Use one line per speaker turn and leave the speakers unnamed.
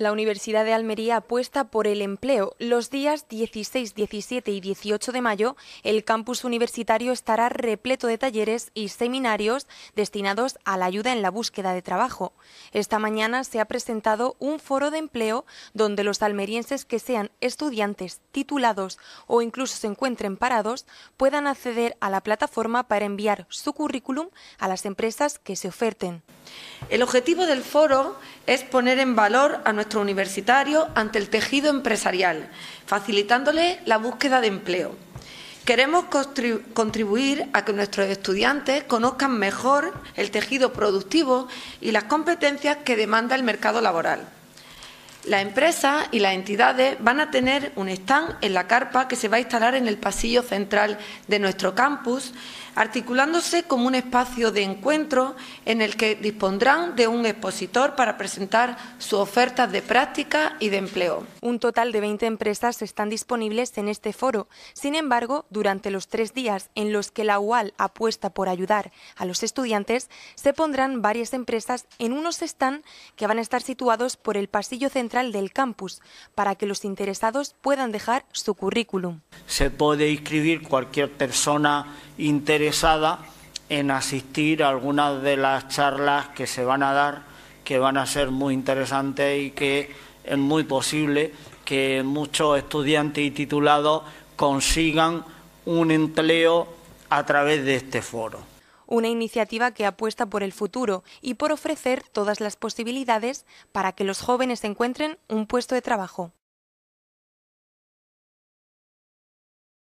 La Universidad de Almería apuesta por el empleo. Los días 16, 17 y 18 de mayo, el campus universitario estará repleto de talleres y seminarios destinados a la ayuda en la búsqueda de trabajo. Esta mañana se ha presentado un foro de empleo donde los almerienses que sean estudiantes, titulados o incluso se encuentren parados puedan acceder a la plataforma para enviar su currículum a las empresas que se oferten. El objetivo del foro es
poner en valor a nuestro universitario ante el tejido empresarial, facilitándole la búsqueda de empleo. Queremos contribuir a que nuestros estudiantes conozcan mejor el tejido productivo y las competencias que demanda el mercado laboral. Las empresas y las entidades van a tener un stand en la carpa que se va a instalar en el pasillo central de nuestro campus, articulándose como un espacio de encuentro en el que dispondrán de un expositor para presentar
su oferta de práctica y de empleo. Un total de 20 empresas están disponibles en este foro. Sin embargo, durante los tres días en los que la UAL apuesta por ayudar a los estudiantes, se pondrán varias empresas en unos stands... que van a estar situados por el pasillo central del campus para que los interesados puedan dejar su
currículum. Se puede inscribir cualquier persona interesada en asistir a algunas de las charlas que se van a dar, que van a ser muy interesantes y que es muy posible que muchos estudiantes y titulados consigan un empleo a través de este foro.
Una iniciativa que apuesta por el futuro y por ofrecer todas las posibilidades
para que los jóvenes encuentren un puesto de trabajo.